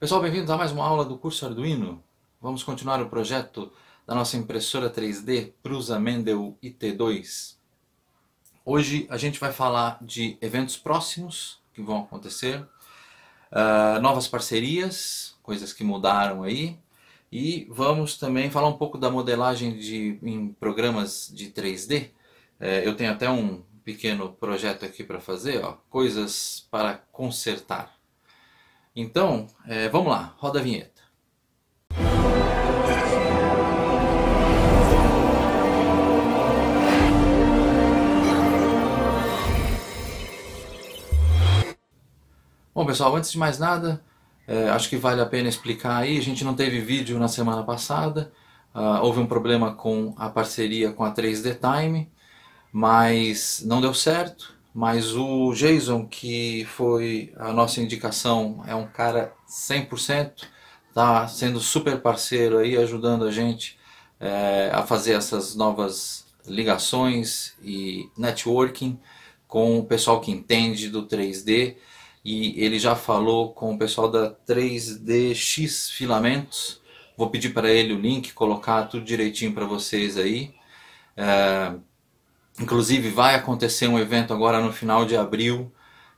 Pessoal, bem-vindos a mais uma aula do curso Arduino. Vamos continuar o projeto da nossa impressora 3D Prusa Mendel IT2. Hoje a gente vai falar de eventos próximos que vão acontecer, uh, novas parcerias, coisas que mudaram aí, e vamos também falar um pouco da modelagem de, em programas de 3D. Uh, eh, eu tenho até um pequeno projeto aqui para fazer, ó, coisas para consertar. Então, é, vamos lá, roda a vinheta. Bom, pessoal, antes de mais nada, é, acho que vale a pena explicar aí. A gente não teve vídeo na semana passada, uh, houve um problema com a parceria com a 3D Time, mas não deu certo. Mas o Jason, que foi a nossa indicação, é um cara 100%, tá sendo super parceiro aí, ajudando a gente é, a fazer essas novas ligações e networking com o pessoal que entende do 3D e ele já falou com o pessoal da 3DX Filamentos. Vou pedir para ele o link, colocar tudo direitinho para vocês aí. É, Inclusive vai acontecer um evento agora no final de abril,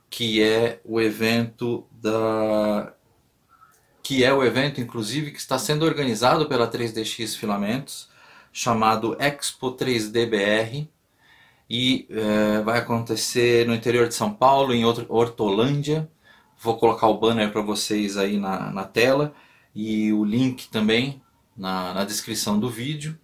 que é o evento da que é o evento inclusive que está sendo organizado pela 3DX Filamentos, chamado Expo 3DBR e é, vai acontecer no interior de São Paulo, em Hortolândia. Vou colocar o banner para vocês aí na, na tela e o link também na, na descrição do vídeo.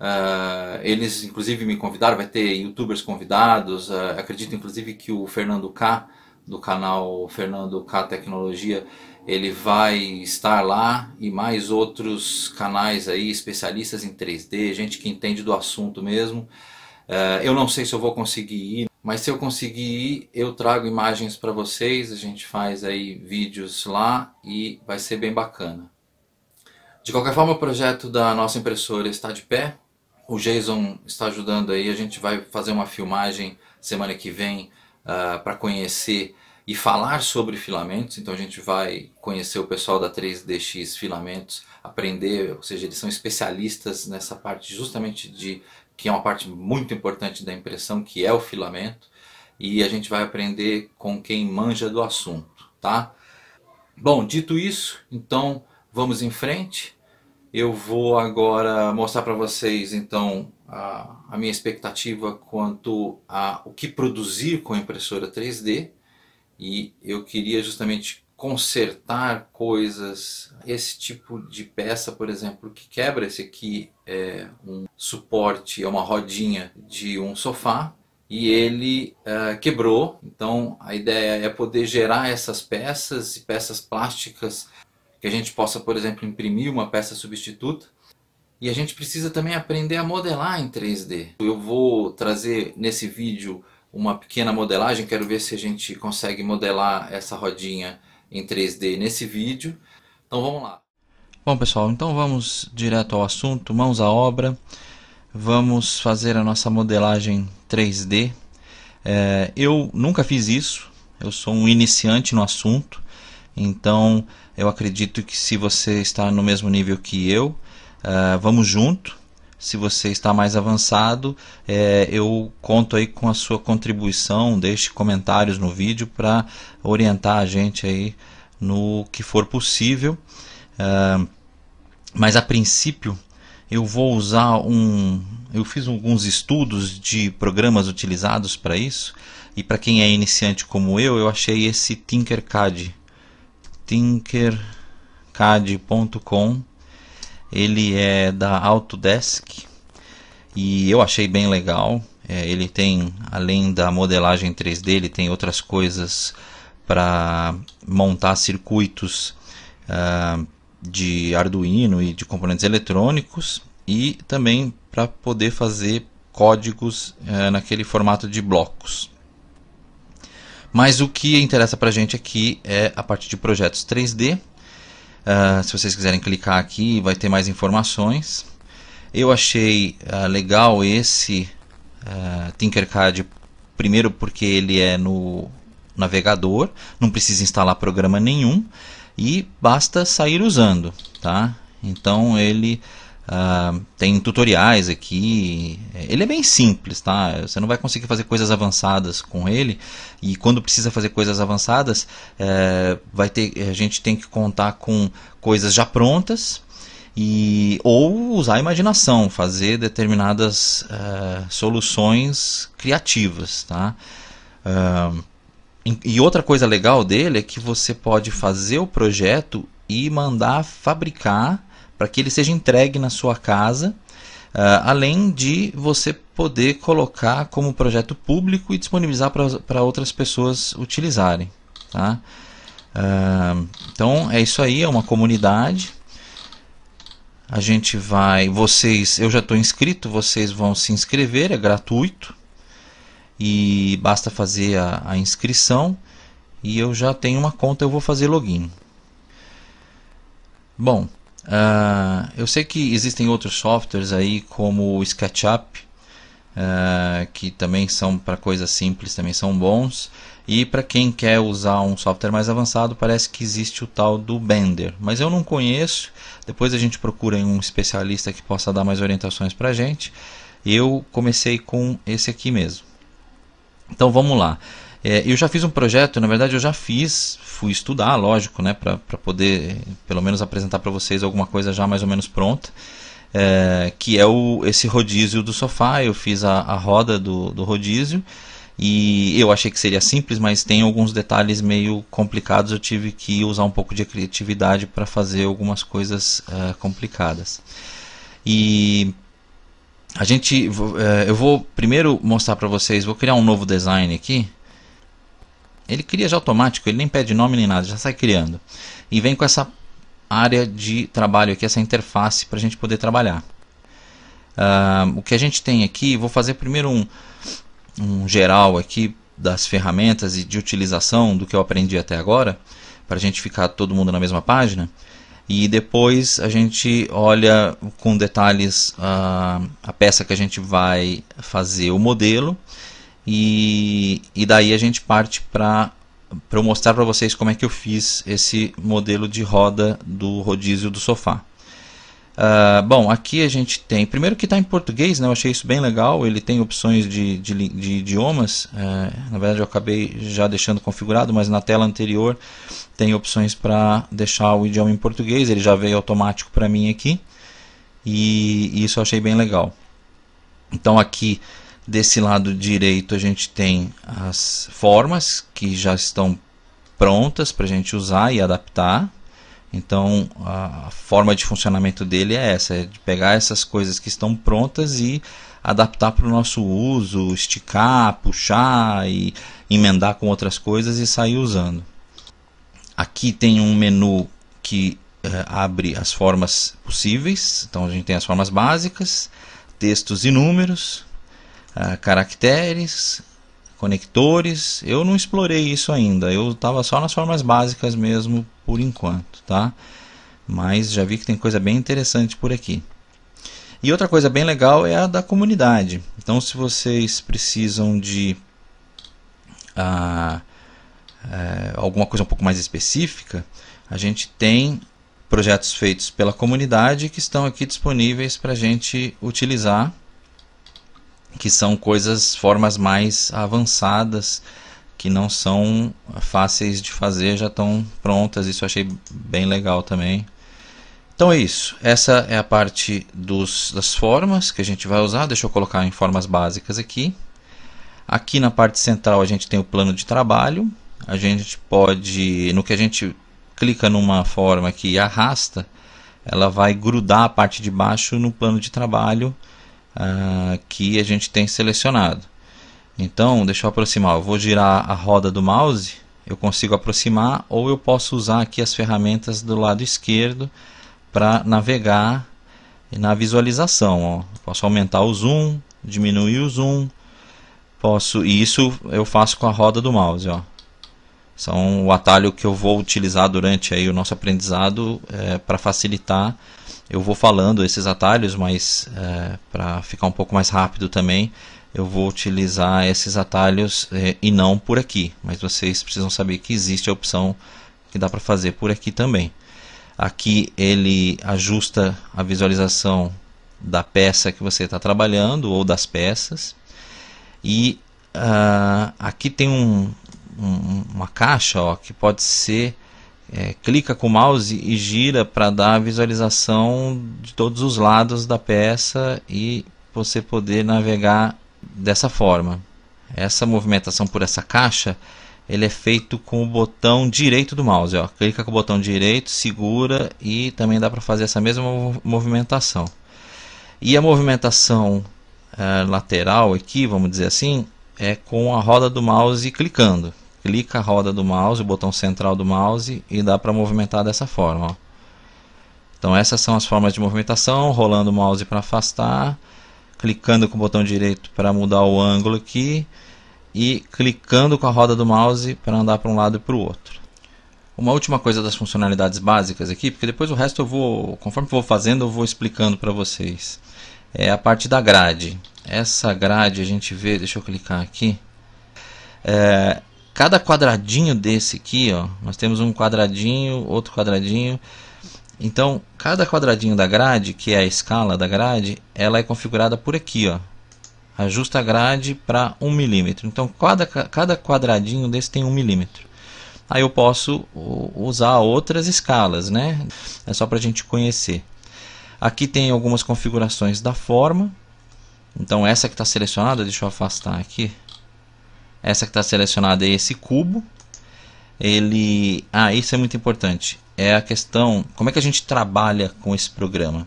Uh, eles, inclusive, me convidaram, vai ter youtubers convidados. Uh, acredito, inclusive, que o Fernando K, do canal Fernando K Tecnologia, ele vai estar lá e mais outros canais aí, especialistas em 3D, gente que entende do assunto mesmo. Uh, eu não sei se eu vou conseguir ir, mas se eu conseguir ir, eu trago imagens para vocês, a gente faz aí vídeos lá e vai ser bem bacana. De qualquer forma, o projeto da nossa impressora está de pé, o Jason está ajudando aí, a gente vai fazer uma filmagem semana que vem uh, ah, para conhecer e falar sobre filamentos, então a gente vai conhecer o pessoal da 3DX Filamentos, aprender, ou seja, eles são especialistas nessa parte justamente de que é uma parte muito importante da impressão, que é o filamento, e a gente vai aprender com quem manja do assunto, tá? Bom, dito isso, então vamos em frente. Eu vou agora mostrar para vocês então a, a, minha expectativa quanto a o que produzir com a impressora 3D e eu queria justamente consertar coisas, esse tipo de peça, por exemplo, que quebra, esse aqui é um suporte, é uma rodinha de um sofá e ele uh, quebrou, então a ideia é poder gerar essas peças e peças plásticas que a gente possa, por exemplo, imprimir uma peça substituta. E a gente precisa também aprender a modelar em 3D. Eu vou trazer nesse vídeo uma pequena modelagem, quero ver se a gente consegue modelar essa rodinha em 3D nesse vídeo. Então vamos lá. Bom pessoal, então vamos direto ao assunto, mãos à obra. Vamos fazer a nossa modelagem 3D. É, eu nunca fiz isso, eu sou um iniciante no assunto, então eu acredito que se você está no mesmo nível que eu, uh, vamos junto. Se você está mais avançado, é, eu conto aí com a sua contribuição, deixe comentários no vídeo para orientar a gente aí no que for possível. Uh, mas a princípio eu vou usar um. Eu fiz alguns estudos de programas utilizados para isso. E para quem é iniciante como eu, eu achei esse Tinkercad tinkercad.com. Ele é da Autodesk e eu achei bem legal. É, ele tem, além da modelagem 3D, ele tem outras coisas para montar circuitos uh, de Arduino e de componentes eletrônicos e também para poder fazer códigos uh, naquele formato de blocos. Mas o que interessa para a gente aqui é a parte de projetos 3D. Uh, ah, se vocês quiserem clicar aqui, vai ter mais informações. Eu achei uh, legal esse uh, Tinkercad, primeiro porque ele é no navegador, não precisa instalar programa nenhum e basta sair usando, tá? Então ele Uh, tem tutoriais aqui. É, ele é bem simples, tá? Você não vai conseguir fazer coisas avançadas com ele. E quando precisa fazer coisas avançadas, é, vai ter, a gente tem que contar com coisas já prontas. E, ou usar a imaginação, fazer determinadas uh, soluções criativas. Tá? Uh, e outra coisa legal dele é que você pode fazer o projeto e mandar fabricar para que ele seja entregue na sua casa, uh, além de você poder colocar como projeto público e disponibilizar para outras pessoas utilizarem. Tá? Uh, então é isso aí, é uma comunidade. A gente vai, vocês, eu já estou inscrito, vocês vão se inscrever, é gratuito e basta fazer a, a inscrição e eu já tenho uma conta, eu vou fazer login. Bom, Uh, eu sei que existem outros softwares aí como o SketchUp, uh, que também são para coisas simples, também são bons. E para quem quer usar um software mais avançado, parece que existe o tal do Blender, mas eu não conheço. Depois a gente procura um especialista que possa dar mais orientações para a gente. Eu comecei com esse aqui mesmo. Então vamos lá. É, eu já fiz um projeto, na verdade eu já fiz, fui estudar, lógico, né, para poder pelo menos apresentar para vocês alguma coisa já mais ou menos pronta, é, que é o, esse rodízio do sofá. Eu fiz a, a roda do, do rodízio e eu achei que seria simples, mas tem alguns detalhes meio complicados. Eu tive que usar um pouco de criatividade para fazer algumas coisas uh, complicadas. E a gente, é, eu vou primeiro mostrar para vocês, vou criar um novo design aqui ele cria já automático, ele nem pede nome nem nada, já sai criando. E vem com essa área de trabalho aqui, essa interface para a gente poder trabalhar. Uh, o que a gente tem aqui, vou fazer primeiro um, um geral aqui das ferramentas e de utilização do que eu aprendi até agora, para a gente ficar todo mundo na mesma página. E depois a gente olha com detalhes uh, a peça que a gente vai fazer o modelo e, e daí a gente parte para eu mostrar para vocês como é que eu fiz esse modelo de roda do rodízio do sofá. Uh, bom, aqui a gente tem, primeiro que está em português, né, eu achei isso bem legal, ele tem opções de, de, de idiomas, uh, na verdade eu acabei já deixando configurado, mas na tela anterior tem opções para deixar o idioma em português, ele já veio automático para mim aqui, e, e isso eu achei bem legal. Então aqui Desse lado direito a gente tem as formas que já estão prontas para a gente usar e adaptar. Então a forma de funcionamento dele é essa, é de pegar essas coisas que estão prontas e adaptar para o nosso uso, esticar, puxar e emendar com outras coisas e sair usando. Aqui tem um menu que eh, abre as formas possíveis, então a gente tem as formas básicas, textos e números, ah, caracteres, conectores. Eu não explorei isso ainda. Eu estava só nas formas básicas mesmo por enquanto, tá? Mas já vi que tem coisa bem interessante por aqui. E outra coisa bem legal é a da comunidade. Então, se vocês precisam de uh, uh, alguma coisa um pouco mais específica, a gente tem projetos feitos pela comunidade que estão aqui disponíveis para a gente utilizar que são coisas, formas mais avançadas, que não são fáceis de fazer, já estão prontas. Isso eu achei bem legal também. Então é isso. Essa é a parte dos, das formas que a gente vai usar. Deixa eu colocar em formas básicas aqui. Aqui na parte central a gente tem o plano de trabalho. A gente pode, no que a gente clica numa forma aqui e arrasta, ela vai grudar a parte de baixo no plano de trabalho uh, que a gente tem selecionado. Então, deixa eu aproximar. Eu vou girar a roda do mouse, eu consigo aproximar, ou eu posso usar aqui as ferramentas do lado esquerdo para navegar na visualização. Ó. Posso aumentar o zoom, diminuir o zoom, posso e isso eu faço com a roda do mouse. Ó. São o atalho que eu vou utilizar durante aí o nosso aprendizado é, eh, para facilitar eu vou falando esses atalhos, mas é, para ficar um pouco mais rápido também, eu vou utilizar esses atalhos é, e não por aqui. Mas vocês precisam saber que existe a opção que dá para fazer por aqui também. Aqui ele ajusta a visualização da peça que você está trabalhando ou das peças. E uh, aqui tem um, um, uma caixa ó, que pode ser é, clica com o mouse e gira para dar a visualização de todos os lados da peça e você poder navegar dessa forma. Essa movimentação por essa caixa ele é feito com o botão direito do mouse. Ó. Clica com o botão direito, segura e também dá para fazer essa mesma movimentação. E a movimentação uh, lateral aqui, vamos dizer assim, é com a roda do mouse clicando clica a roda do mouse, o botão central do mouse e dá para movimentar dessa forma. Ó. Então essas são as formas de movimentação, rolando o mouse para afastar, clicando com o botão direito para mudar o ângulo aqui e clicando com a roda do mouse para andar para um lado e para o outro. Uma última coisa das funcionalidades básicas aqui, porque depois o resto eu vou, conforme eu vou fazendo, eu vou explicando para vocês. É a parte da grade. Essa grade a gente vê, deixa eu clicar aqui. É, Cada quadradinho desse aqui, ó, nós temos um quadradinho, outro quadradinho. Então, cada quadradinho da grade, que é a escala da grade, ela é configurada por aqui, ó. Ajusta a grade para 1 milímetro. Então, cada, cada quadradinho desse tem 1 milímetro aí eu posso usar outras escalas, né? É só para a gente conhecer. Aqui tem algumas configurações da forma. Então essa que está selecionada, deixa eu afastar aqui. Essa que está selecionada é esse cubo. Ele, ah, isso é muito importante. É a questão, como é que a gente trabalha com esse programa?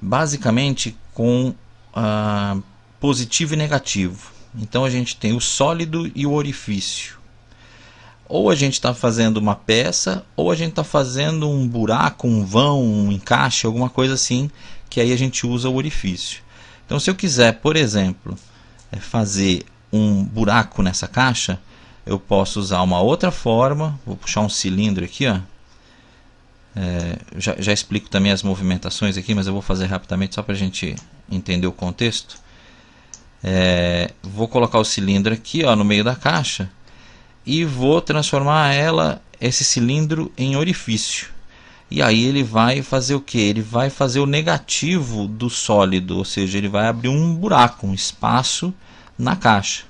Basicamente com ah, positivo e negativo. Então a gente tem o sólido e o orifício. Ou a gente está fazendo uma peça, ou a gente está fazendo um buraco, um vão, um encaixe, alguma coisa assim, que aí a gente usa o orifício. Então, se eu quiser, por exemplo, é fazer um buraco nessa caixa, eu posso usar uma outra forma. Vou puxar um cilindro aqui, ó. É, já, já, explico também as movimentações aqui, mas eu vou fazer rapidamente só para a gente entender o contexto. É, vou colocar o cilindro aqui ó, no meio da caixa e vou transformar ela, esse cilindro em orifício. E aí ele vai fazer o que? Ele vai fazer o negativo do sólido, ou seja, ele vai abrir um buraco, um espaço na caixa.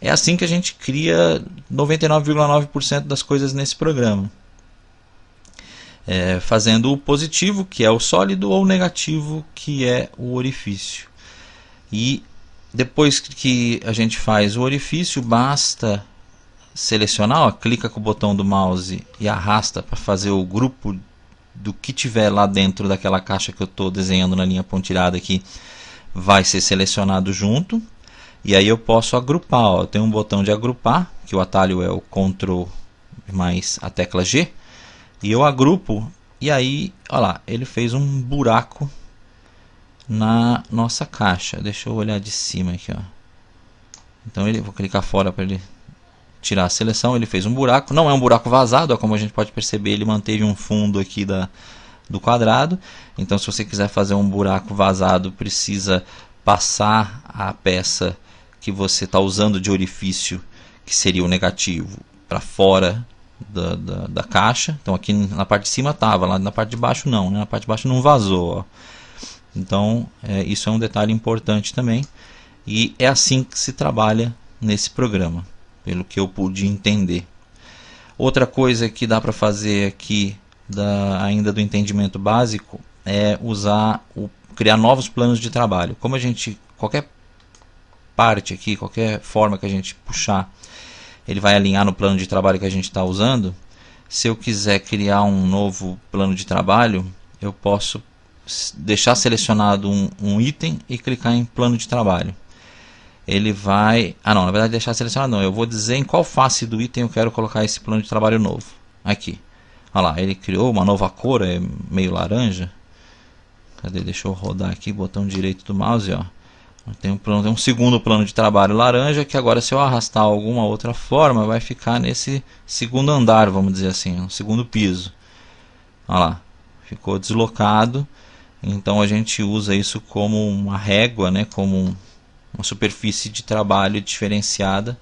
É assim que a gente cria 99,9% das coisas nesse programa. É, fazendo o positivo, que é o sólido, ou o negativo, que é o orifício. E depois que a gente faz o orifício, basta selecionar, ó, clica com o botão do mouse e arrasta para fazer o grupo do que tiver lá dentro daquela caixa que eu estou desenhando na linha pontilhada aqui, vai ser selecionado junto. E aí eu posso agrupar, ó, eu tenho um botão de agrupar, que o atalho é o Ctrl mais a tecla G, e eu agrupo, e aí, olha lá, ele fez um buraco na nossa caixa. Deixa eu olhar de cima aqui, ó. Então ele, vou clicar fora para ele tirar a seleção, ele fez um buraco, não é um buraco vazado, ó, como a gente pode perceber, ele manteve um fundo aqui da, do quadrado, então se você quiser fazer um buraco vazado, precisa passar a peça que você está usando de orifício, que seria o negativo, para fora da, da, da, caixa. Então aqui na parte de cima estava, lá na parte de baixo não, né? na parte de baixo não vazou. Ó. Então é, isso é um detalhe importante também. E é assim que se trabalha nesse programa, pelo que eu pude entender. Outra coisa que dá para fazer aqui, da, ainda do entendimento básico, é usar o criar novos planos de trabalho. Como a gente qualquer parte aqui, qualquer forma que a gente puxar, ele vai alinhar no plano de trabalho que a gente está usando. Se eu quiser criar um novo plano de trabalho, eu posso deixar selecionado um, um item e clicar em plano de trabalho. Ele vai... Ah não, na verdade deixar selecionado não. Eu vou dizer em qual face do item eu quero colocar esse plano de trabalho novo. Aqui. Olha lá, ele criou uma nova cor, é meio laranja. Cadê? Deixa eu rodar aqui, botão direito do mouse, ó. Tem um, plano, tem um segundo plano de trabalho laranja que agora se eu arrastar alguma outra forma vai ficar nesse segundo andar, vamos dizer assim, um segundo piso. Olha lá, ficou deslocado. Então a gente usa isso como uma régua, né, como uma superfície de trabalho diferenciada,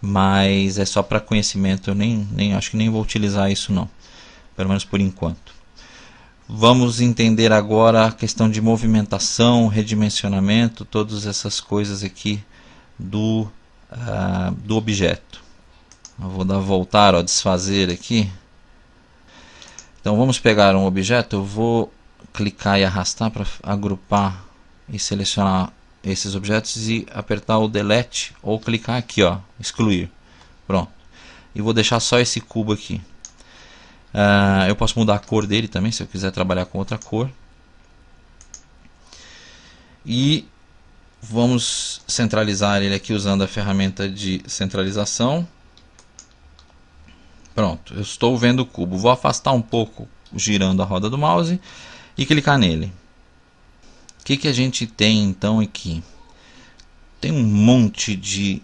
mas é só para conhecimento, eu nem, nem acho que nem vou utilizar isso não, pelo menos por enquanto. Vamos entender agora a questão de movimentação, redimensionamento, todas essas coisas aqui do, uh, do objeto. Eu vou dar voltar, ó, desfazer aqui. Então vamos pegar um objeto, eu vou clicar e arrastar para agrupar e selecionar esses objetos e apertar o delete ou clicar aqui, ó, excluir. Pronto. E vou deixar só esse cubo aqui. Uh, eu posso mudar a cor dele também, se eu quiser trabalhar com outra cor. E vamos centralizar ele aqui usando a ferramenta de centralização. Pronto, eu estou vendo o cubo. Vou afastar um pouco girando a roda do mouse e clicar nele. O que, que a gente tem então aqui? Tem um monte de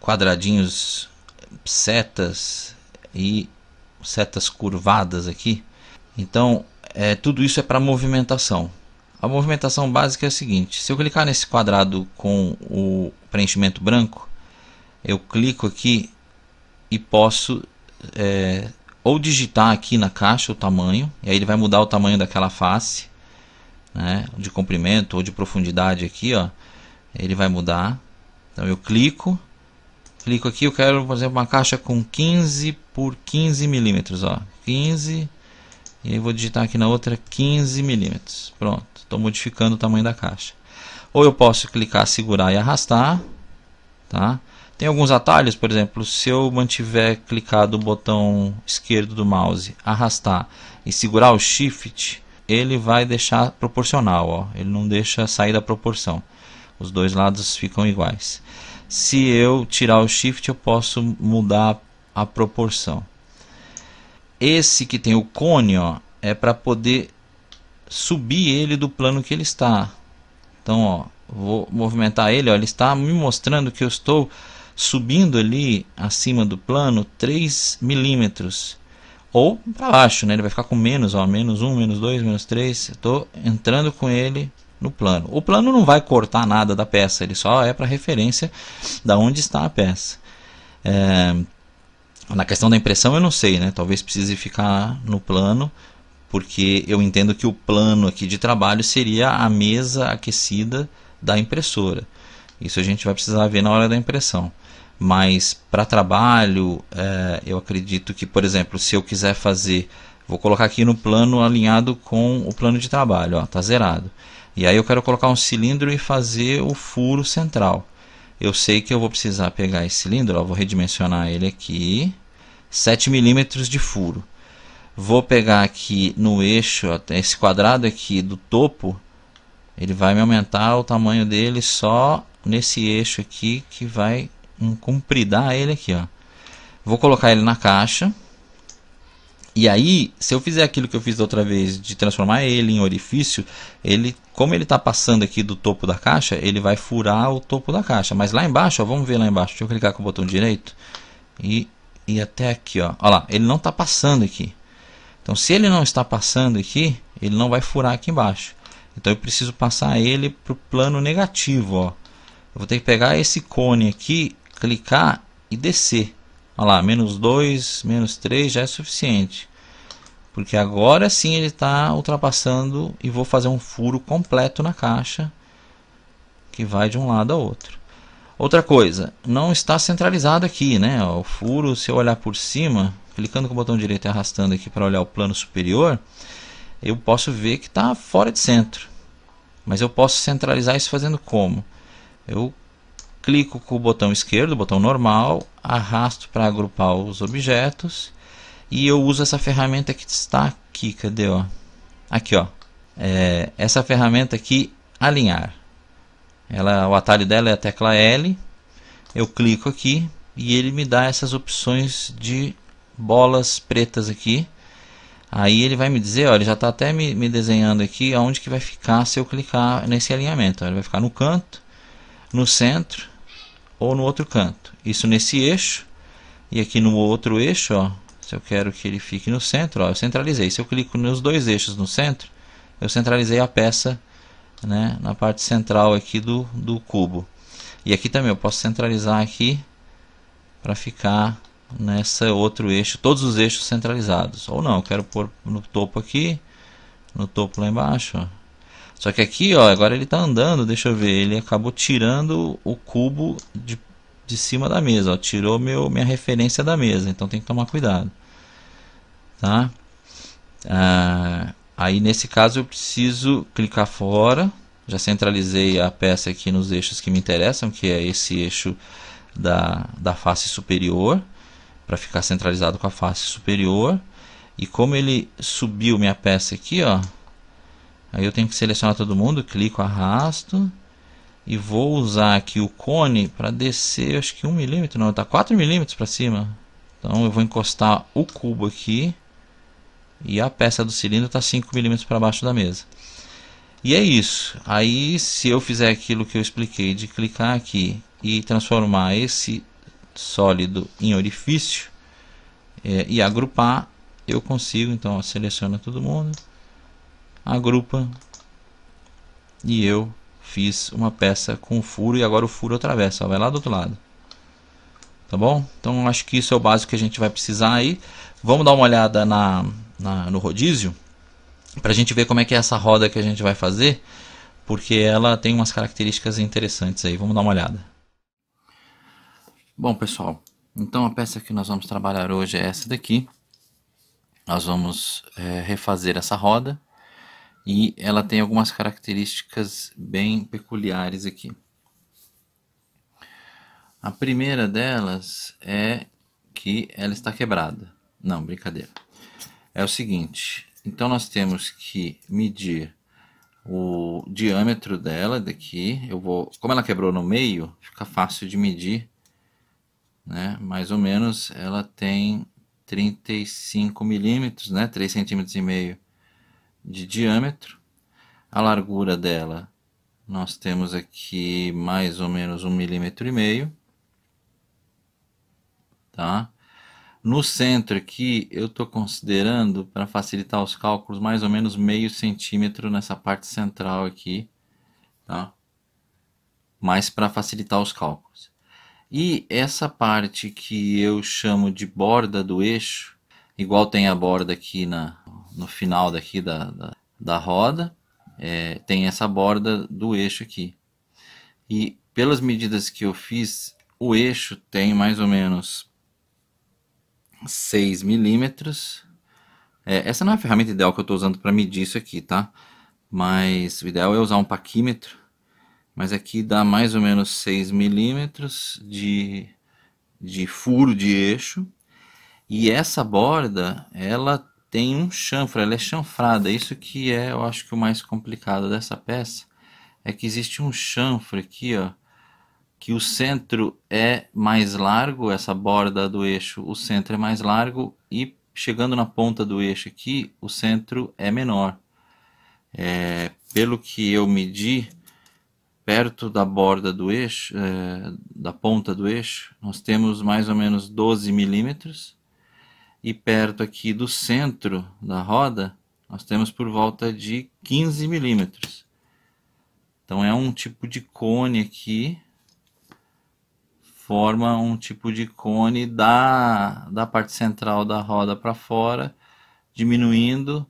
quadradinhos, setas e setas curvadas aqui. Então, é, tudo isso é para movimentação. A movimentação básica é a seguinte: se eu clicar nesse quadrado com o preenchimento branco, eu clico aqui e posso é, ou digitar aqui na caixa o tamanho, e aí ele vai mudar o tamanho daquela face, né, de comprimento ou de profundidade aqui, ó, ele vai mudar. Então eu clico clico aqui, eu quero, por exemplo, uma caixa com 15 por 15 milímetros, ó, 15, e aí vou digitar aqui na outra 15 milímetros, pronto, estou modificando o tamanho da caixa. Ou eu posso clicar, segurar e arrastar, tá? Tem alguns atalhos, por exemplo, se eu mantiver clicado o botão esquerdo do mouse, arrastar e segurar o shift, ele vai deixar proporcional, ó. ele não deixa sair da proporção. Os dois lados ficam iguais. Se eu tirar o shift, eu posso mudar a proporção. Esse que tem o cone, ó, é para poder subir ele do plano que ele está. Então, ó, vou movimentar ele, ó, ele está me mostrando que eu estou subindo ali acima do plano 3 milímetros ou para baixo, né? Ele vai ficar com menos, ó, menos 1, menos 2, menos 3. Estou entrando com ele no plano. O plano não vai cortar nada da peça, ele só é para referência da onde está a peça. É, na questão da impressão eu não sei, né? Talvez precise ficar no plano, porque eu entendo que o plano aqui de trabalho seria a mesa aquecida da impressora. Isso a gente vai precisar ver na hora da impressão. Mas para trabalho, é, eu acredito que, por exemplo, se eu quiser fazer, vou colocar aqui no plano alinhado com o plano de trabalho, ó, tá zerado. E aí eu quero colocar um cilindro e fazer o furo central. Eu sei que eu vou precisar pegar esse cilindro, ó, vou redimensionar ele aqui, 7 milímetros de furo. Vou pegar aqui no eixo, ó, esse quadrado aqui do topo, ele vai me aumentar o tamanho dele só nesse eixo aqui que vai compridar ele aqui, ó. Vou colocar ele na caixa. E aí, se eu fizer aquilo que eu fiz da outra vez, de transformar ele em orifício, ele, como ele está passando aqui do topo da caixa, ele vai furar o topo da caixa. Mas lá embaixo, ó, vamos ver lá embaixo. Deixa eu clicar com o botão direito e e até aqui, ó. Olha lá, ele não está passando aqui. Então, se ele não está passando aqui, ele não vai furar aqui embaixo. Então, eu preciso passar ele para o plano negativo, ó. Eu vou ter que pegar esse cone aqui, clicar e descer. Olha lá, menos 2, menos 3 já é suficiente. Porque agora sim ele está ultrapassando e vou fazer um furo completo na caixa. Que vai de um lado ao outro. Outra coisa, não está centralizado aqui, né? O furo, se eu olhar por cima, clicando com o botão direito e arrastando aqui para olhar o plano superior, eu posso ver que está fora de centro. Mas eu posso centralizar isso fazendo como? Eu clico com o botão esquerdo, o botão normal, arrasto para agrupar os objetos e eu uso essa ferramenta que está aqui, cadê ó? Aqui ó, é, essa ferramenta aqui, alinhar. Ela, o atalho dela é a tecla L, eu clico aqui e ele me dá essas opções de bolas pretas aqui. Aí ele vai me dizer, ó, ele já está até me, me, desenhando aqui aonde que vai ficar se eu clicar nesse alinhamento. ele vai ficar no canto, no centro ou no outro canto. Isso nesse eixo. E aqui no outro eixo, ó, se eu quero que ele fique no centro, ó, eu centralizei. Se eu clico nos dois eixos no centro, eu centralizei a peça né, na parte central aqui do, do cubo. E aqui também eu posso centralizar aqui para ficar nessa outro eixo, todos os eixos centralizados. Ou não, eu quero pôr no topo aqui, no topo lá embaixo, ó. Só que aqui, ó, agora ele está andando, deixa eu ver, ele acabou tirando o cubo de, de cima da mesa, ó, tirou meu, minha referência da mesa, então tem que tomar cuidado. Tá? Ah, aí nesse caso eu preciso clicar fora, já centralizei a peça aqui nos eixos que me interessam, que é esse eixo da, da face superior, para ficar centralizado com a face superior. E como ele subiu minha peça aqui, ó, Aí eu tenho que selecionar todo mundo, clico, arrasto. E vou usar aqui o cone para descer, acho que 1 milímetro, não, está 4 milímetros para cima. Então eu vou encostar o cubo aqui. E a peça do cilindro está 5 milímetros para baixo da mesa. E é isso. Aí se eu fizer aquilo que eu expliquei de clicar aqui e transformar esse sólido em orifício é, e agrupar, eu consigo, então ó, seleciona todo mundo agrupa e eu fiz uma peça com furo e agora o furo atravessa, ó, vai lá do outro lado. Tá bom? Então acho que isso é o básico que a gente vai precisar aí. Vamos dar uma olhada na, na no rodízio para a gente ver como é que é essa roda que a gente vai fazer, porque ela tem umas características interessantes aí. Vamos dar uma olhada. Bom, pessoal, então a peça que nós vamos trabalhar hoje é essa daqui. Nós vamos é, refazer essa roda e ela tem algumas características bem peculiares aqui. A primeira delas é que ela está quebrada. Não, brincadeira. É o seguinte, então nós temos que medir o diâmetro dela daqui. Eu vou, como ela quebrou no meio, fica fácil de medir, né? Mais ou menos ela tem 35 milímetros, né? 3 centímetros e meio de diâmetro. A largura dela nós temos aqui mais ou menos um milímetro e meio. Tá? No centro aqui, eu estou considerando, para facilitar os cálculos, mais ou menos meio centímetro nessa parte central aqui, tá? Mais para facilitar os cálculos. E essa parte que eu chamo de borda do eixo, igual tem a borda aqui na no final daqui da, da, da roda, é, tem essa borda do eixo aqui. E pelas medidas que eu fiz, o eixo tem mais ou menos 6 milímetros. É, essa não é a ferramenta ideal que eu estou usando para medir isso aqui, tá? Mas o ideal é usar um paquímetro. Mas aqui dá mais ou menos 6 milímetros de, de furo de eixo. E essa borda, ela tem um chanfro, ela é chanfrada. Isso que é, eu acho que o mais complicado dessa peça é que existe um chanfre aqui, ó, que o centro é mais largo, essa borda do eixo, o centro é mais largo e chegando na ponta do eixo aqui, o centro é menor. É, pelo que eu medi, perto da borda do eixo, é, da ponta do eixo, nós temos mais ou menos 12 milímetros e perto aqui do centro da roda, nós temos por volta de 15 milímetros. Então é um tipo de cone aqui, forma um tipo de cone da, da parte central da roda para fora, diminuindo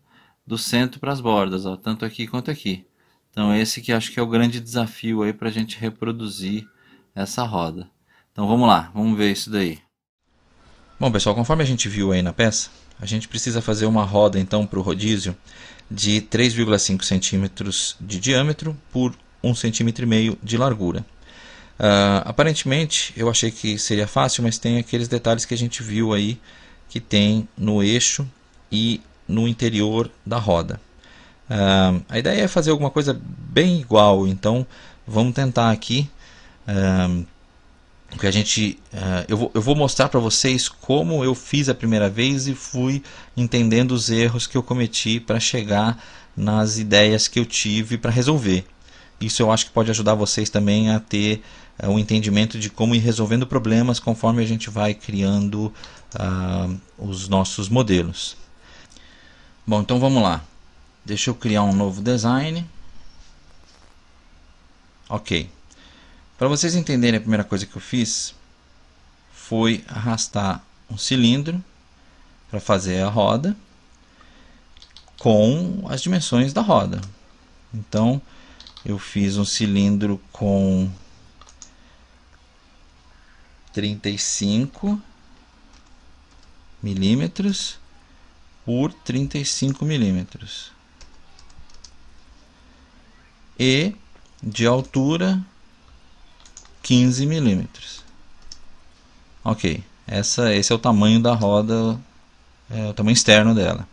do centro para as bordas, ó, tanto aqui quanto aqui. Então esse que acho que é o grande desafio aí para a gente reproduzir essa roda. Então vamos lá, vamos ver isso daí. Bom, pessoal, conforme a gente viu aí na peça, a gente precisa fazer uma roda então para o rodízio de 3,5 centímetros de diâmetro por 1,5 cm de largura. Uh, aparentemente eu achei que seria fácil, mas tem aqueles detalhes que a gente viu aí que tem no eixo e no interior da roda. Uh, a ideia é fazer alguma coisa bem igual, então vamos tentar aqui. Uh, que a gente uh, eu, vou, eu vou mostrar para vocês como eu fiz a primeira vez e fui entendendo os erros que eu cometi para chegar nas ideias que eu tive para resolver isso eu acho que pode ajudar vocês também a ter o uh, eh, um entendimento de como ir resolvendo problemas conforme a gente vai criando uh, os nossos modelos bom então vamos lá deixa eu criar um novo design ok para vocês entenderem, a primeira coisa que eu fiz foi arrastar um cilindro para fazer a roda com as dimensões da roda. Então, eu fiz um cilindro com 35 milímetros por 35 milímetros e de altura 15 milímetros. Ok, essa, esse é o tamanho da roda, é, o tamanho externo dela.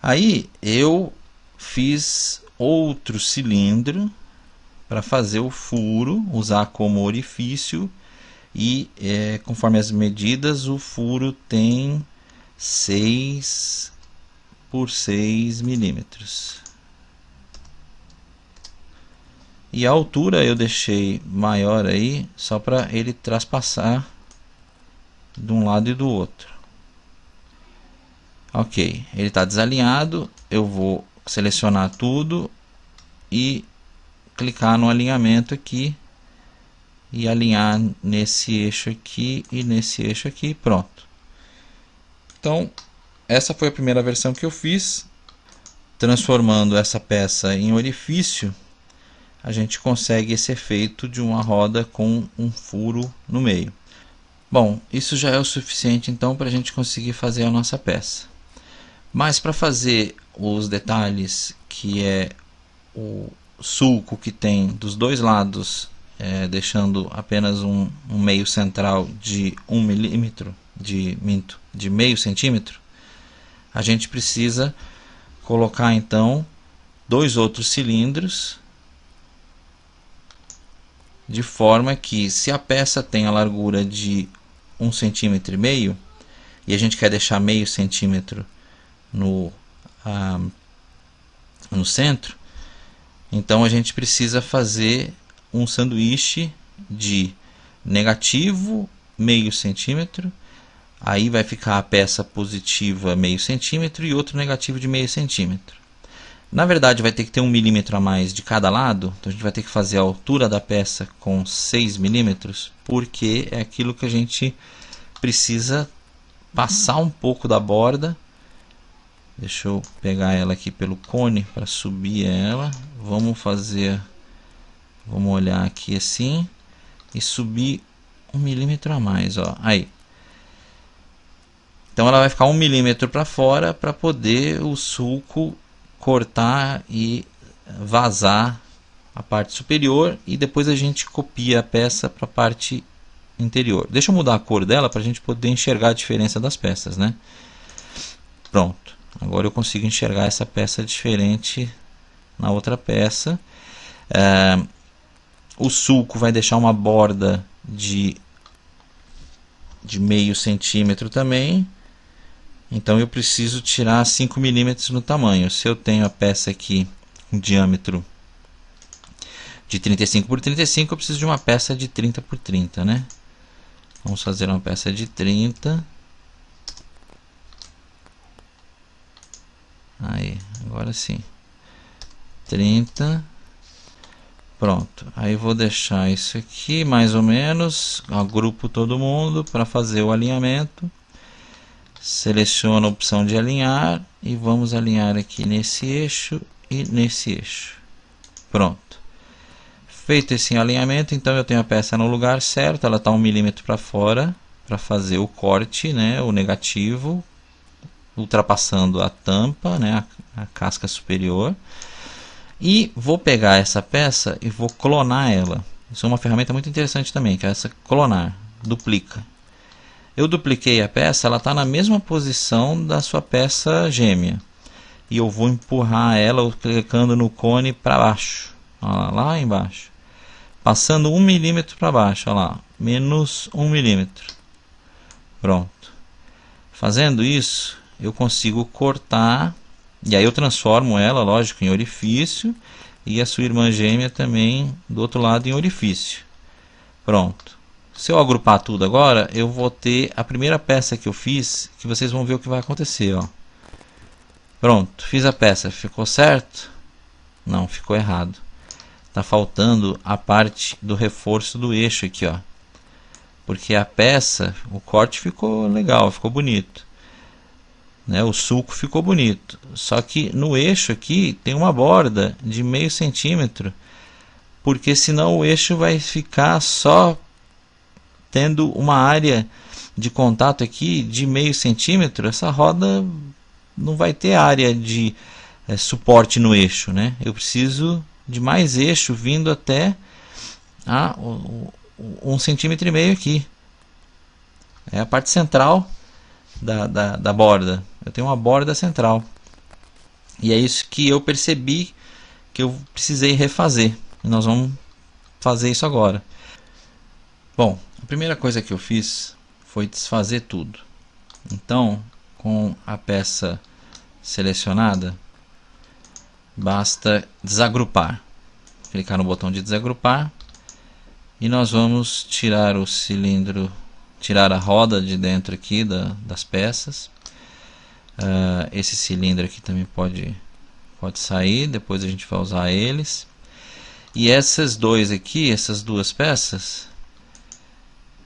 Aí eu fiz outro cilindro para fazer o furo, usar como orifício e é, conforme as medidas o furo tem 6 por 6 milímetros. E a altura eu deixei maior aí, só para ele traspassar de um lado e do outro. Ok, ele está desalinhado, eu vou selecionar tudo e clicar no alinhamento aqui e alinhar nesse eixo aqui e nesse eixo aqui, pronto. Então, essa foi a primeira versão que eu fiz, transformando essa peça em orifício a gente consegue esse efeito de uma roda com um furo no meio. Bom, isso já é o suficiente então para a gente conseguir fazer a nossa peça. Mas para fazer os detalhes que é o sulco que tem dos dois lados, é, deixando apenas um, um, meio central de 1 um milímetro, de, minto, de meio centímetro, a gente precisa colocar então dois outros cilindros de forma que se a peça tem a largura de 1,5 cm e meio e a gente quer deixar meio centímetro no, ah, no centro, então a gente precisa fazer um sanduíche de negativo meio centímetro, aí vai ficar a peça positiva meio centímetro e outro negativo de meio centímetro. Na verdade, vai ter que ter um milímetro a mais de cada lado, então a gente vai ter que fazer a altura da peça com 6 milímetros, porque é aquilo que a gente precisa passar um pouco da borda. Deixa eu pegar ela aqui pelo cone para subir ela. Vamos fazer, vamos olhar aqui assim e subir um milímetro a mais, ó. Aí, então ela vai ficar um milímetro para fora para poder o sulco cortar e vazar a parte superior e depois a gente copia a peça para a parte interior. Deixa eu mudar a cor dela para a gente poder enxergar a diferença das peças, né? Pronto, agora eu consigo enxergar essa peça diferente na outra peça. É, o sulco vai deixar uma borda de, de meio centímetro também. Então eu preciso tirar 5 milímetros no tamanho. Se eu tenho a peça aqui um diâmetro de 35 por 35, eu preciso de uma peça de 30 por 30, né? Vamos fazer uma peça de 30. Aí, agora sim. 30. Pronto. Aí eu vou deixar isso aqui mais ou menos, agrupo todo mundo para fazer o alinhamento seleciono a opção de alinhar e vamos alinhar aqui nesse eixo e nesse eixo. Pronto. Feito esse alinhamento, então eu tenho a peça no lugar certo, ela está um milímetro para fora para fazer o corte, né, o negativo, ultrapassando a tampa, né, a, a casca superior. E vou pegar essa peça e vou clonar ela. Isso é uma ferramenta muito interessante também, que é essa clonar, duplica eu dupliquei a peça, ela está na mesma posição da sua peça gêmea. E eu vou empurrar ela clicando no cone para baixo. Lá, lá, embaixo. Passando um milímetro para baixo. lá, menos um milímetro. Pronto. Fazendo isso, eu consigo cortar. E aí eu transformo ela, lógico, em orifício. E a sua irmã gêmea também do outro lado em orifício. Pronto. Se eu agrupar tudo agora, eu vou ter a primeira peça que eu fiz, que vocês vão ver o que vai acontecer. Ó. Pronto, fiz a peça. Ficou certo? Não, ficou errado. tá faltando a parte do reforço do eixo aqui. Ó. Porque a peça, o corte ficou legal, ficou bonito. Né, o sulco ficou bonito. Só que no eixo aqui tem uma borda de meio centímetro, porque senão o eixo vai ficar só tendo uma área de contato aqui de meio centímetro, essa roda não vai ter área de é, suporte no eixo, né? Eu preciso de mais eixo vindo até a, um centímetro e meio aqui. É a parte central da, da, da borda. Eu tenho uma borda central. E é isso que eu percebi que eu precisei refazer. E nós vamos fazer isso agora. Bom, a primeira coisa que eu fiz foi desfazer tudo. Então, com a peça selecionada, basta desagrupar. Clicar no botão de desagrupar e nós vamos tirar o cilindro, tirar a roda de dentro aqui da, das peças. Uh, esse cilindro aqui também pode, pode sair, depois a gente vai usar eles. E essas dois aqui, essas duas peças,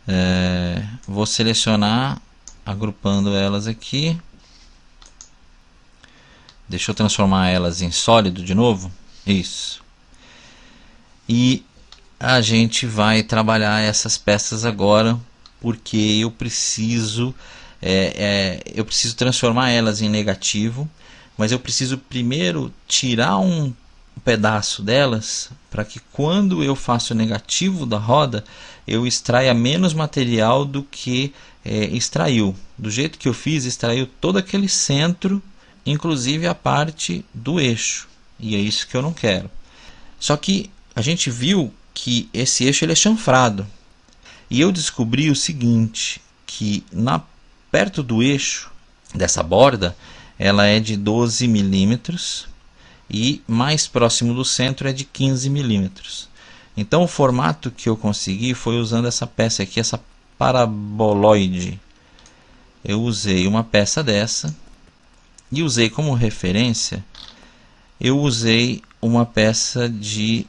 é, vou selecionar, agrupando elas aqui. Deixa eu transformar elas em sólido de novo. Isso. E a gente vai trabalhar essas peças agora, porque eu preciso, é, é, eu preciso transformar elas em negativo, mas eu preciso primeiro tirar um um pedaço delas para que quando eu faço o negativo da roda eu extraia menos material do que é, extraiu. Do jeito que eu fiz, extraiu todo aquele centro, inclusive a parte do eixo. E é isso que eu não quero. Só que a gente viu que esse eixo ele é chanfrado. E eu descobri o seguinte, que na perto do eixo dessa borda, ela é de 12 milímetros e mais próximo do centro é de 15 milímetros. Então o formato que eu consegui foi usando essa peça aqui, essa paraboloide. Eu usei uma peça dessa e usei como referência, eu usei uma peça de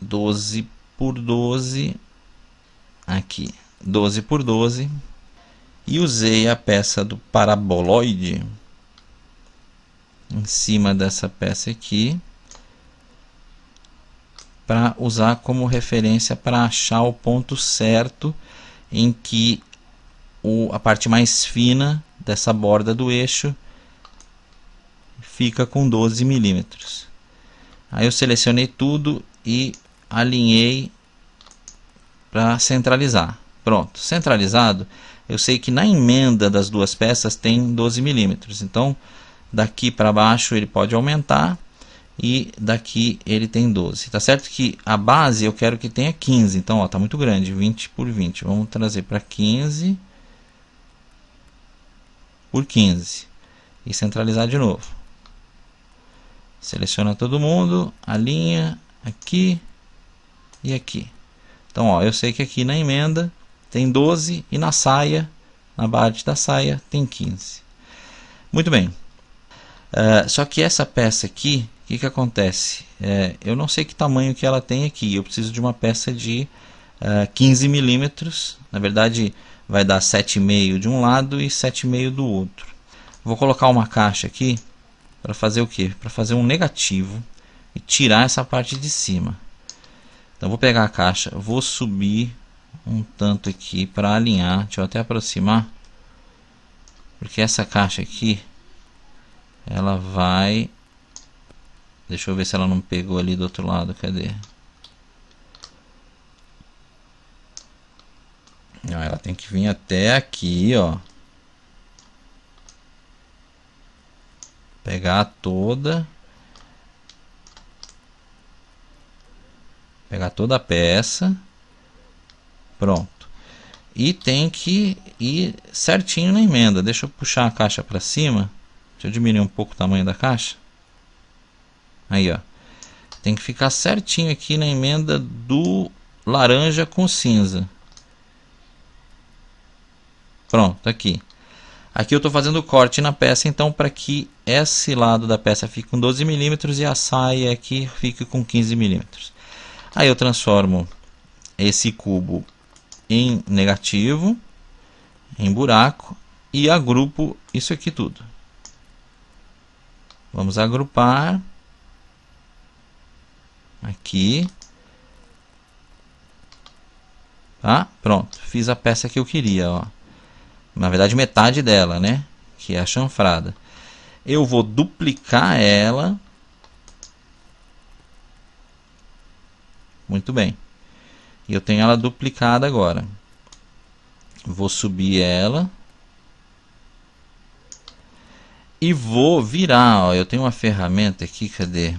12 por 12 aqui, 12 por 12 e usei a peça do paraboloide em cima dessa peça aqui para usar como referência para achar o ponto certo em que o, a parte mais fina dessa borda do eixo fica com 12 milímetros. Aí eu selecionei tudo e alinhei para centralizar. Pronto, centralizado. Eu sei que na emenda das duas peças tem 12 milímetros. Então, daqui para baixo ele pode aumentar e daqui ele tem 12. Tá certo que a base eu quero que tenha 15, então ó, tá muito grande, 20 por 20. Vamos trazer para 15 por 15 e centralizar de novo. Seleciona todo mundo, a linha aqui e aqui. Então, ó, eu sei que aqui na emenda tem 12 e na saia, na parte da saia, tem 15. Muito bem. Ah, só que essa peça aqui, o que, que acontece? É, eu não sei que tamanho que ela tem aqui, eu preciso de uma peça de uh, ah, 15 milímetros, na verdade vai dar 7,5 de um lado e 7,5 do outro. Vou colocar uma caixa aqui para fazer o que? Para fazer um negativo e tirar essa parte de cima. Então vou pegar a caixa, vou subir um tanto aqui para alinhar, deixa eu até aproximar, porque essa caixa aqui ela vai... Deixa eu ver se ela não pegou ali do outro lado, cadê? Não, ela tem que vir até aqui, ó. Pegar toda... Pegar toda a peça. Pronto. E tem que ir certinho na emenda. Deixa eu puxar a caixa para cima Deixa eu diminuir um pouco o tamanho da caixa. Aí, ó. Tem que ficar certinho aqui na emenda do laranja com cinza. Pronto, tá aqui. Aqui eu estou fazendo o corte na peça, então para que esse lado da peça fique com 12 milímetros e a saia aqui fique com 15 milímetros. Aí eu transformo esse cubo em negativo, em buraco e agrupo isso aqui tudo. Vamos agrupar aqui. Tá? Pronto, fiz a peça que eu queria, ó. Na verdade, metade dela, né? Que é a chanfrada. Eu vou duplicar ela. Muito bem. E eu tenho ela duplicada agora. Vou subir ela e vou virar. Ó. Eu tenho uma ferramenta aqui, cadê?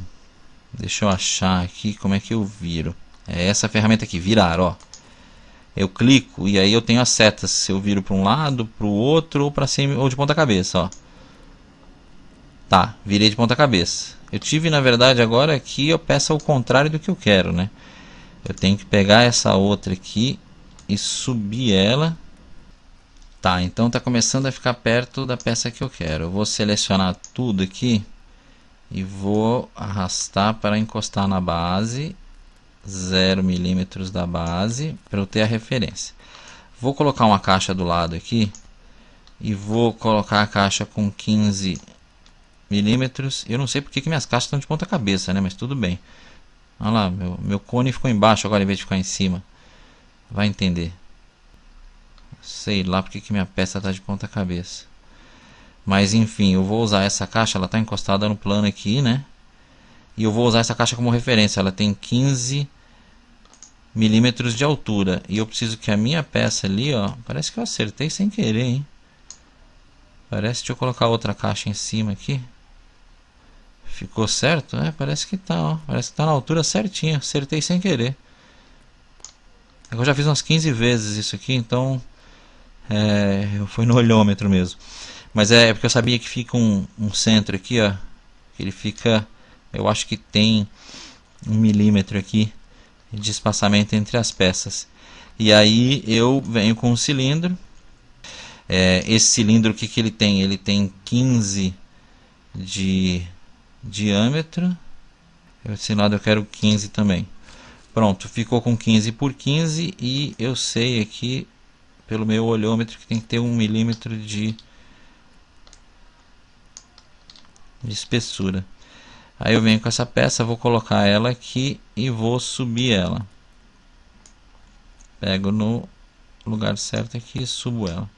Deixa eu achar aqui como é que eu viro. É essa ferramenta aqui, virar, ó. Eu clico e aí eu tenho as setas. Se eu viro para um lado, para o outro ou para cima ou de ponta cabeça, ó. Tá, virei de ponta cabeça. Eu tive, na verdade, agora aqui eu peço ao contrário do que eu quero, né? Eu tenho que pegar essa outra aqui e subir ela Tá, então tá começando a ficar perto da peça que eu quero. Eu vou selecionar tudo aqui e vou arrastar para encostar na base, 0 milímetros da base, para eu ter a referência. Vou colocar uma caixa do lado aqui e vou colocar a caixa com 15 milímetros. Eu não sei porque que minhas caixas estão de ponta cabeça, né? Mas tudo bem. Olha lá, meu, meu cone ficou embaixo agora em vez de ficar em cima. Vai entender. Sei lá porque que minha peça tá de ponta cabeça. Mas enfim, eu vou usar essa caixa, ela tá encostada no plano aqui, né? E eu vou usar essa caixa como referência, ela tem 15 milímetros de altura. E eu preciso que a minha peça ali, ó, parece que eu acertei sem querer, hein? Parece, deixa eu colocar outra caixa em cima aqui. Ficou certo? É, parece que tá, ó. Parece que tá na altura certinha. Acertei sem querer. Eu já fiz umas 15 vezes isso aqui, então é, foi no olhômetro mesmo. Mas é, é, porque eu sabia que fica um, um centro aqui, ó. Ele fica, eu acho que tem um milímetro aqui de espaçamento entre as peças. E aí eu venho com um cilindro. É, esse cilindro, o que, que ele tem? Ele tem 15 de diâmetro. Esse lado eu quero 15 também. Pronto, ficou com 15 por 15 e eu sei aqui pelo meu olhômetro que tem que ter um milímetro de, de espessura. Aí eu venho com essa peça, vou colocar ela aqui e vou subir ela. Pego no lugar certo aqui e subo ela.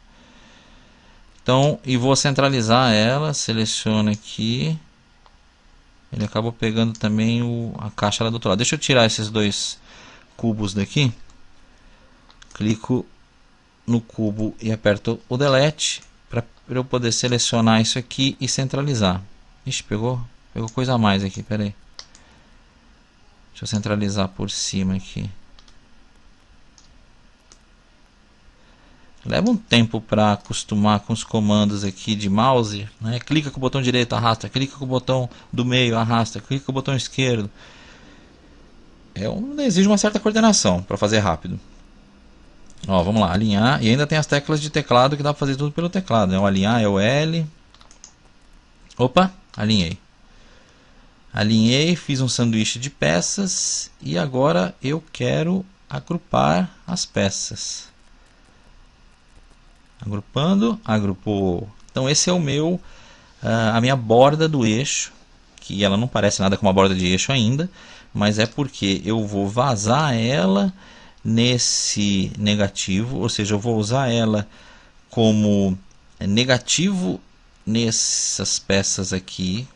Então, e vou centralizar ela, seleciono aqui. Ele acabou pegando também o, a caixa lá do outro lado. Deixa eu tirar esses dois cubos daqui. Clico no cubo e aperto o delete para eu poder selecionar isso aqui e centralizar. Ixi, pegou, pegou coisa a mais aqui, peraí. Deixa eu centralizar por cima aqui. Leva um tempo para acostumar com os comandos aqui de mouse, né? Clica com o botão direito, arrasta, clica com o botão do meio, arrasta, clica com o botão esquerdo. É um, exige uma certa coordenação para fazer rápido. Ó, vamos lá, alinhar. E ainda tem as teclas de teclado que dá para fazer tudo pelo teclado. Né? O alinhar é o L. Opa, alinhei. Alinhei, fiz um sanduíche de peças e agora eu quero agrupar as peças. Agrupando, agrupou. Então esse é o meu, ah, a minha borda do eixo, que ela não parece nada com uma borda de eixo ainda, mas é porque eu vou vazar ela nesse negativo, ou seja, eu vou usar ela como negativo nessas peças aqui.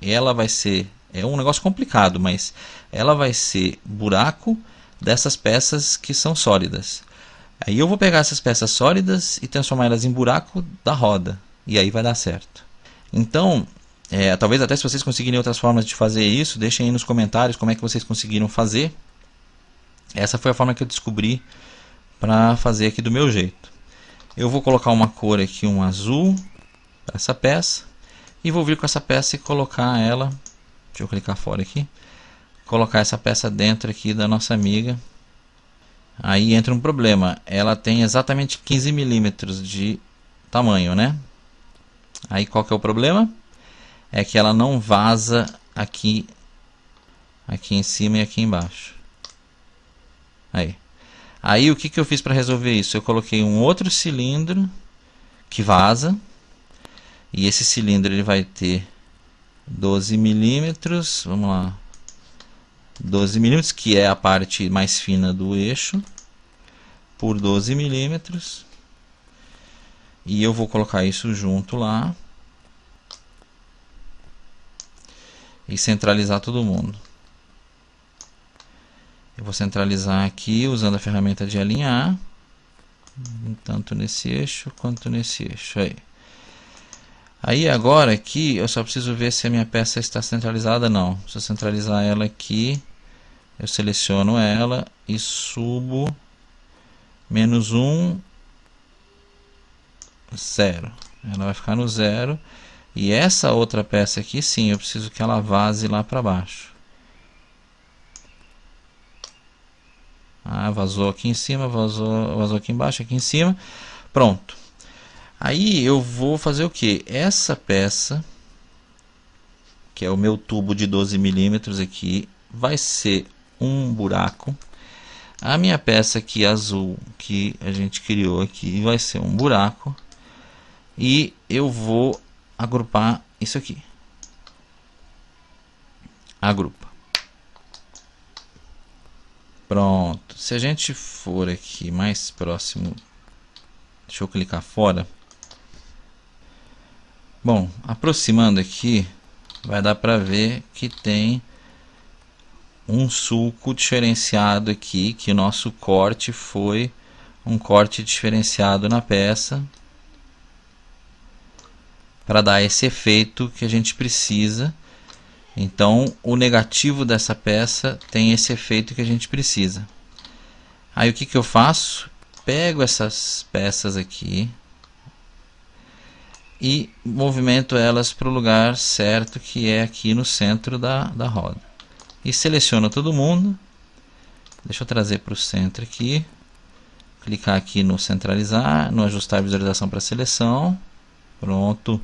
Ela vai ser, é um negócio complicado, mas ela vai ser buraco dessas peças que são sólidas. Aí eu vou pegar essas peças sólidas e transformá-las em buraco da roda. E aí vai dar certo. Então, é, talvez até se vocês conseguirem outras formas de fazer isso, deixem aí nos comentários como é que vocês conseguiram fazer. Essa foi a forma que eu descobri para fazer aqui do meu jeito. Eu vou colocar uma cor aqui, um azul, para essa peça. E vou vir com essa peça e colocar ela, deixa eu clicar fora aqui, colocar essa peça dentro aqui da nossa amiga. Aí entra um problema, ela tem exatamente 15 milímetros de tamanho, né? Aí qual que é o problema? É que ela não vaza aqui, aqui em cima e aqui embaixo. Aí. Aí o que, que eu fiz para resolver isso? Eu coloquei um outro cilindro que vaza. E esse cilindro ele vai ter 12 milímetros. Vamos lá. 12 milímetros, que é a parte mais fina do eixo. Por 12 milímetros. E eu vou colocar isso junto lá. E centralizar todo mundo. Eu vou centralizar aqui usando a ferramenta de alinhar, hum, tanto nesse eixo quanto nesse eixo. Aí. Aí agora aqui eu só preciso ver se a minha peça está centralizada não. Se eu centralizar ela aqui, eu seleciono ela e subo menos 1, 0. Ela vai ficar no zero. E essa outra peça aqui sim, eu preciso que ela vaze lá para baixo. Ah, vazou aqui em cima, vazou, vazou aqui embaixo, aqui em cima. Pronto. Aí eu vou fazer o que? Essa peça, que é o meu tubo de 12 milímetros aqui, vai ser um buraco. A minha peça aqui azul que a gente criou aqui vai ser um buraco. E eu vou agrupar isso aqui. Agrupa. Pronto. Se a gente for aqui mais próximo... Deixa eu clicar fora. Bom, aproximando aqui, vai dar para ver que tem um sulco diferenciado aqui, que o nosso corte foi um corte diferenciado na peça para dar esse efeito que a gente precisa então, o negativo dessa peça tem esse efeito que a gente precisa. Aí, o que, que eu faço? Pego essas peças aqui e movimento elas para o lugar certo, que é aqui no centro da, da roda. E seleciono todo mundo. Deixa eu trazer para o centro aqui. Clicar aqui no centralizar, no ajustar a visualização para seleção. Pronto.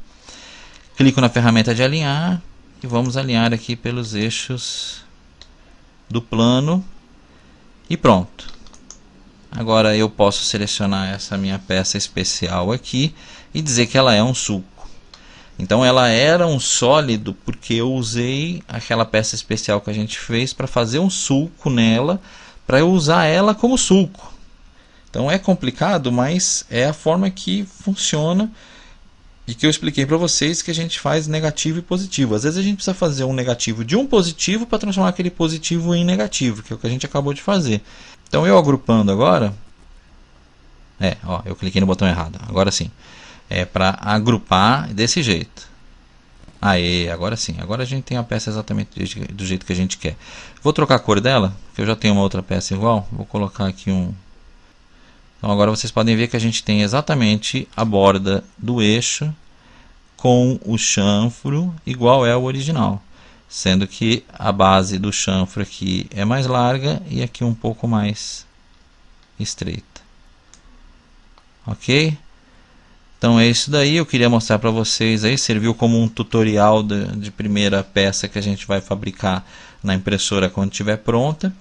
Clico na ferramenta de alinhar e vamos alinhar aqui pelos eixos do plano e pronto. Agora eu posso selecionar essa minha peça especial aqui e dizer que ela é um sulco. Então ela era um sólido porque eu usei aquela peça especial que a gente fez para fazer um sulco nela, para eu usar ela como sulco. Então é complicado, mas é a forma que funciona e que eu expliquei para vocês que a gente faz negativo e positivo. Às vezes a gente precisa fazer um negativo de um positivo para transformar aquele positivo em negativo, que é o que a gente acabou de fazer. Então eu agrupando agora, é, ó, eu cliquei no botão errado. Agora sim, é para agrupar desse jeito. Aê, agora sim. Agora a gente tem a peça exatamente do jeito que a gente quer. Vou trocar a cor dela, que eu já tenho uma outra peça igual. Vou colocar aqui um então agora vocês podem ver que a gente tem exatamente a borda do eixo com o chanfro igual é o original, sendo que a base do chanfro aqui é mais larga e aqui um pouco mais estreita. Ok? Então é isso daí, eu queria mostrar para vocês aí, serviu como um tutorial de, de primeira peça que a gente vai fabricar na impressora quando estiver pronta.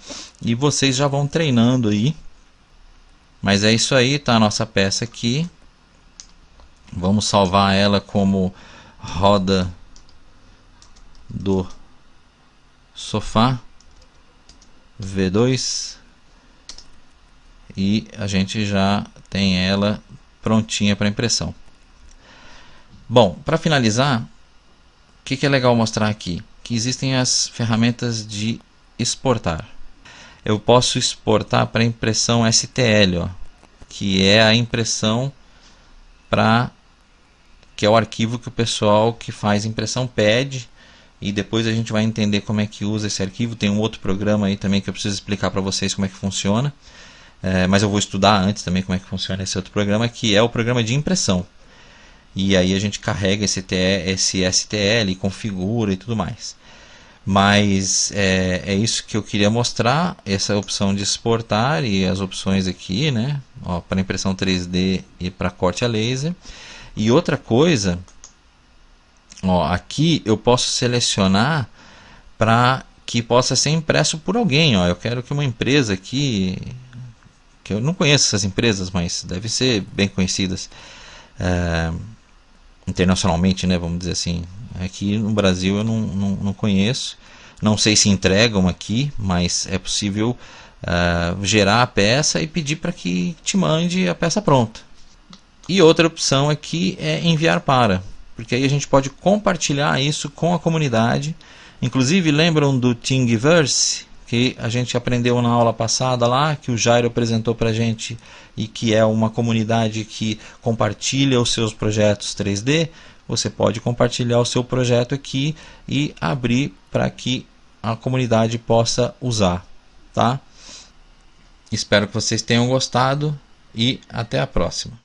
E vocês já vão treinando aí mas é isso aí, tá a nossa peça aqui. Vamos salvar ela como roda do sofá V2 e a gente já tem ela prontinha para impressão. Bom, para finalizar, o que, que é legal mostrar aqui? Que existem as ferramentas de exportar eu posso exportar para impressão STL, ó, que é a impressão para que é o arquivo que o pessoal que faz impressão pede e depois a gente vai entender como é que usa esse arquivo. Tem um outro programa aí também que eu preciso explicar para vocês como é que funciona, é, mas eu vou estudar antes também como é que funciona esse outro programa que é o programa de impressão. E aí a gente carrega esse, esse STL, configura e tudo mais mas é, é isso que eu queria mostrar essa opção de exportar e as opções aqui né para impressão 3D e para corte a laser e outra coisa ó, aqui eu posso selecionar para que possa ser impresso por alguém ó eu quero que uma empresa aqui que eu não conheço essas empresas mas devem ser bem conhecidas é, internacionalmente né vamos dizer assim Aqui no Brasil eu não, não, não conheço. Não sei se entregam aqui, mas é possível uh, gerar a peça e pedir para que te mande a peça pronta. E outra opção aqui é enviar para, porque aí a gente pode compartilhar isso com a comunidade. Inclusive, lembram do Thingiverse? que a gente aprendeu na aula passada lá, que o Jairo apresentou para a gente e que é uma comunidade que compartilha os seus projetos 3D você pode compartilhar o seu projeto aqui e abrir para que a comunidade possa usar, tá? Espero que vocês tenham gostado e até a próxima.